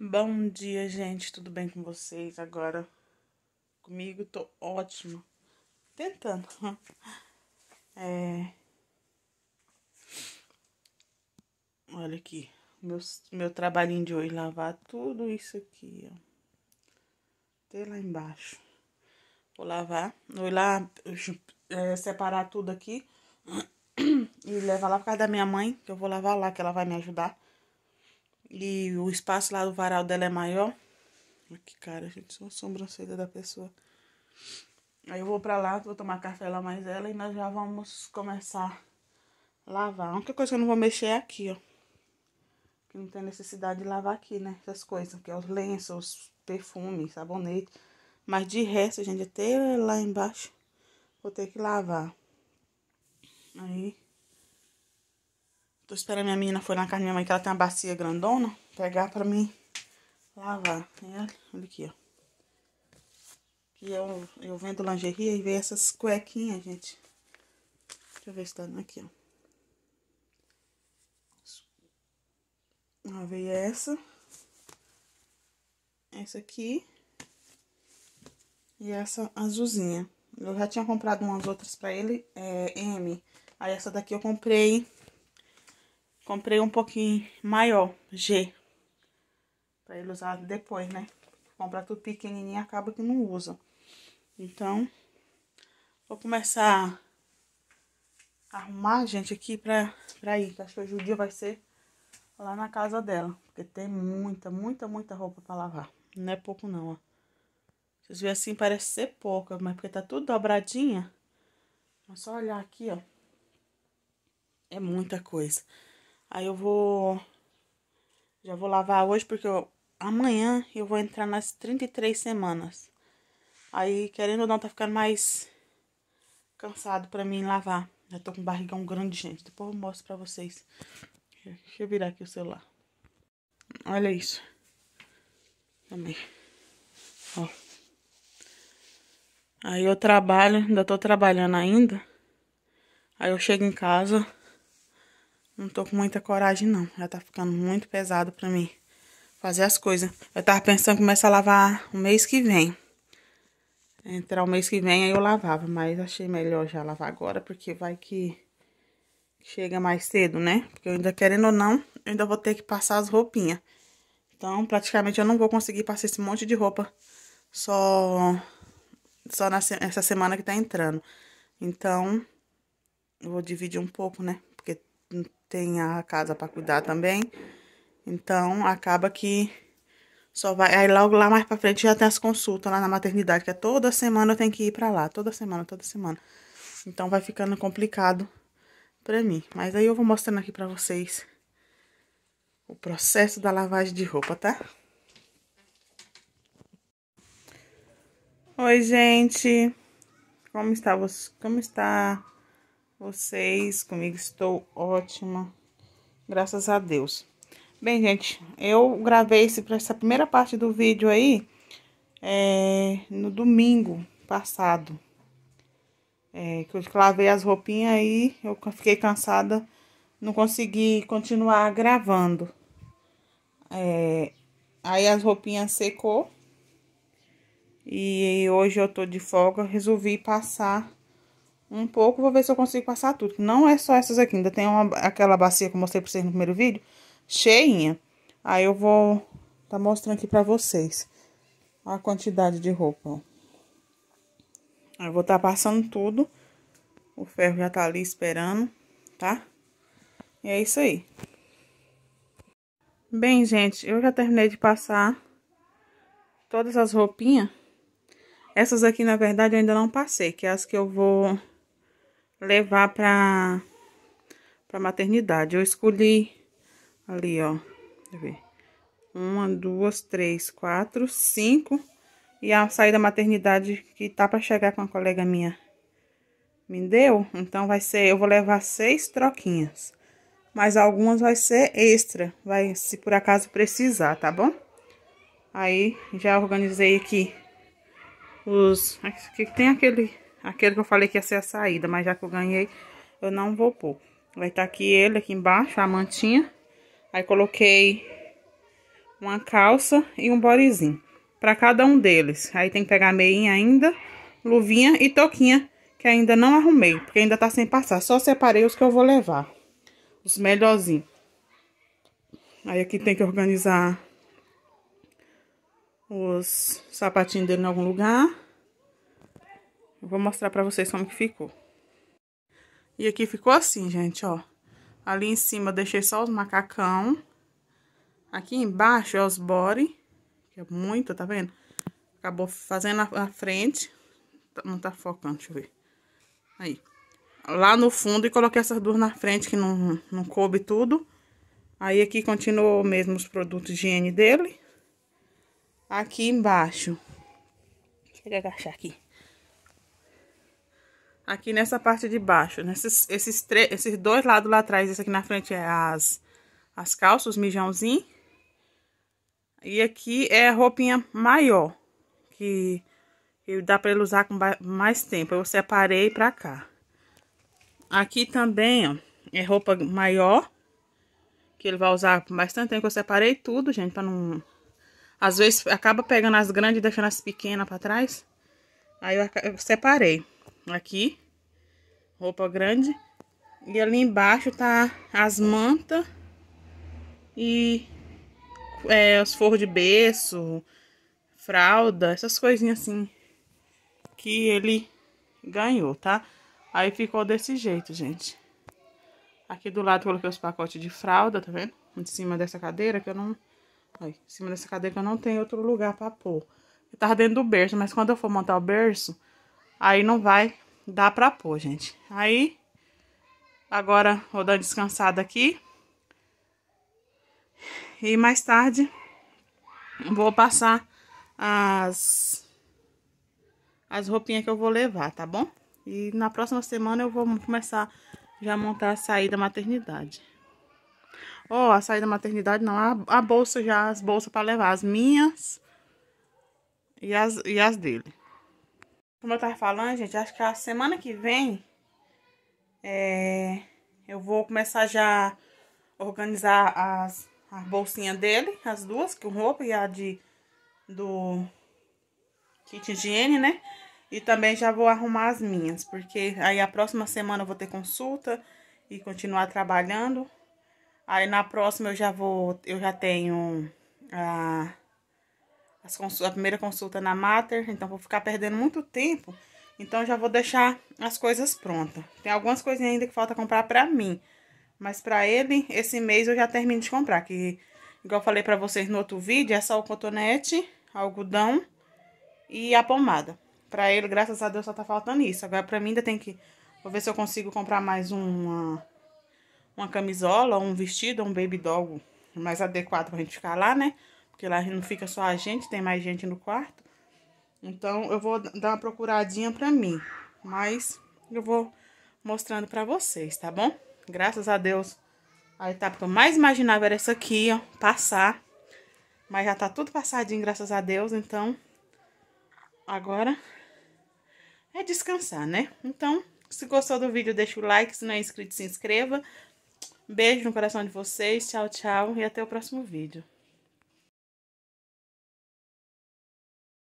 Bom dia, gente. Tudo bem com vocês? Agora comigo tô ótimo. Tentando. É... Olha aqui. Meu, meu trabalhinho de hoje, lavar tudo isso aqui, ó. Até lá embaixo. Vou lavar. Vou lá é, separar tudo aqui. E levar lá pra casa da minha mãe, que eu vou lavar lá, que ela vai me ajudar. E o espaço lá do varal dela é maior. Olha que cara, gente, só a sobrancelha da pessoa. Aí eu vou pra lá, vou tomar café lá mais ela e nós já vamos começar a lavar. A única coisa que eu não vou mexer é aqui, ó. Que não tem necessidade de lavar aqui, né? Essas coisas, que é os lenços, os perfumes sabonete. Mas de resto, gente, até lá embaixo vou ter que lavar. Aí Tô esperando minha menina foi na casa da minha mãe, que ela tem uma bacia grandona, pegar pra mim lavar. Né? Olha aqui, ó. E eu, é eu vendo lingerie e veio essas cuequinhas, gente. Deixa eu ver se tá aqui, ó. Ó, veio essa. Essa aqui. E essa azulzinha. Eu já tinha comprado umas outras pra ele, é, M. Aí essa daqui eu comprei Comprei um pouquinho maior, G. Pra ele usar depois, né? Comprar tudo pequenininho acaba que não usa. Então, vou começar a arrumar, gente, aqui pra, pra ir. Acho que hoje o dia vai ser lá na casa dela. Porque tem muita, muita, muita roupa pra lavar. Não é pouco não, ó. Vocês veem assim, parece ser pouca, mas porque tá tudo dobradinha. É só olhar aqui, ó. É muita coisa. Aí eu vou. Já vou lavar hoje, porque eu, amanhã eu vou entrar nas 33 semanas. Aí, querendo ou não, tá ficando mais cansado pra mim lavar. Já tô com um barrigão grande, gente. Depois eu mostro pra vocês. Deixa eu virar aqui o celular. Olha isso. Também. Ó. Aí eu trabalho, ainda tô trabalhando ainda. Aí eu chego em casa. Não tô com muita coragem, não. Já tá ficando muito pesado pra mim fazer as coisas. Eu tava pensando em começar a lavar o mês que vem. Entrar o mês que vem aí eu lavava, mas achei melhor já lavar agora, porque vai que chega mais cedo, né? Porque eu ainda querendo ou não, eu ainda vou ter que passar as roupinhas. Então, praticamente eu não vou conseguir passar esse monte de roupa só só nessa semana que tá entrando. Então, eu vou dividir um pouco, né? Porque tem a casa para cuidar também. Então, acaba que só vai. Aí, logo lá mais pra frente, já tem as consultas lá na maternidade, que é toda semana eu tenho que ir pra lá. Toda semana, toda semana. Então, vai ficando complicado pra mim. Mas aí eu vou mostrando aqui pra vocês o processo da lavagem de roupa, tá? Oi, gente. Como está você? Como está vocês? Comigo estou ótima, graças a Deus. Bem, gente, eu gravei esse, essa primeira parte do vídeo aí é, no domingo passado. É, que eu lavei as roupinhas aí, eu fiquei cansada, não consegui continuar gravando. É, aí as roupinhas secou. E hoje eu tô de folga, resolvi passar um pouco, vou ver se eu consigo passar tudo. Não é só essas aqui, ainda tem uma, aquela bacia que eu mostrei pra vocês no primeiro vídeo, cheinha. Aí eu vou tá mostrando aqui pra vocês a quantidade de roupa, ó. Eu vou tá passando tudo, o ferro já tá ali esperando, tá? E é isso aí. Bem, gente, eu já terminei de passar todas as roupinhas. Essas aqui, na verdade, eu ainda não passei, que é as que eu vou levar pra, pra maternidade. Eu escolhi ali, ó, ver Uma, duas, três, quatro, cinco. E a saída da maternidade que tá pra chegar com a colega minha me deu. Então, vai ser, eu vou levar seis troquinhas. Mas algumas vai ser extra, vai, se por acaso precisar, tá bom? Aí, já organizei aqui os... que tem aquele Aquele que eu falei que ia ser a saída, mas já que eu ganhei, eu não vou pôr. Vai estar tá aqui ele aqui embaixo, a mantinha. Aí coloquei uma calça e um bodyzinho para cada um deles. Aí tem que pegar meinha ainda, luvinha e toquinha, que ainda não arrumei, porque ainda tá sem passar. Só separei os que eu vou levar, os melhorzinhos. Aí aqui tem que organizar os sapatinhos dele em algum lugar. Eu vou mostrar pra vocês como que ficou. E aqui ficou assim, gente, ó. Ali em cima eu deixei só os macacão. Aqui embaixo é os body, que é muito, tá vendo? Acabou fazendo a, frente. Tá, não tá focando, deixa eu ver. Aí. Lá no fundo e coloquei essas duas na frente que não, não coube tudo. Aí aqui continuou mesmo os produtos de higiene dele. Aqui embaixo. Deixa eu agachar aqui aqui nessa parte de baixo, nesses esses, esses dois lados lá atrás, esse aqui na frente é as, as calças, os mijãozinho. E aqui é roupinha maior, que, que dá pra ele usar com mais tempo. Eu separei pra cá. Aqui também, ó, é roupa maior, que ele vai usar por bastante tempo. Eu separei tudo, gente, para não... Às vezes acaba pegando as grandes e deixando as pequenas pra trás. Aí eu separei aqui. Roupa grande. E ali embaixo tá as mantas e é, os forros de berço, fralda, essas coisinhas assim que ele ganhou, tá? Aí ficou desse jeito, gente. Aqui do lado coloquei os pacotes de fralda, tá vendo? Em cima dessa cadeira que eu não... Aí, em cima dessa cadeira que eu não tenho outro lugar pra pôr. Eu tava dentro do berço, mas quando eu for montar o berço, Aí não vai dar pra pôr, gente. Aí, agora vou dar uma descansada aqui. E mais tarde vou passar as, as roupinhas que eu vou levar, tá bom? E na próxima semana eu vou começar já a montar a saída maternidade. Ó, oh, a saída maternidade não, a, a bolsa já, as bolsas para levar, as minhas e as, e as dele. Como eu tava falando, gente, acho que a semana que vem é, eu vou começar já a organizar as, a bolsinha dele, as duas, com roupa e a de do kit higiene, né? E também já vou arrumar as minhas, porque aí a próxima semana eu vou ter consulta e continuar trabalhando. Aí na próxima eu já vou, eu já tenho a a primeira consulta na Mater, então vou ficar perdendo muito tempo. Então já vou deixar as coisas prontas. Tem algumas coisinhas ainda que falta comprar pra mim. Mas pra ele, esse mês eu já termino de comprar. Que, igual eu falei pra vocês no outro vídeo, é só o cotonete, algodão e a pomada. Pra ele, graças a Deus, só tá faltando isso. Agora pra mim ainda tem que... Vou ver se eu consigo comprar mais uma, uma camisola, um vestido, um baby doll mais adequado pra gente ficar lá, né? Porque lá não fica só a gente, tem mais gente no quarto. Então, eu vou dar uma procuradinha pra mim. Mas eu vou mostrando pra vocês, tá bom? Graças a Deus, a etapa que eu mais imaginava era essa aqui, ó. Passar. Mas já tá tudo passadinho, graças a Deus. Então, agora é descansar, né? Então, se gostou do vídeo, deixa o like. Se não é inscrito, se inscreva. Beijo no coração de vocês. Tchau, tchau. E até o próximo vídeo.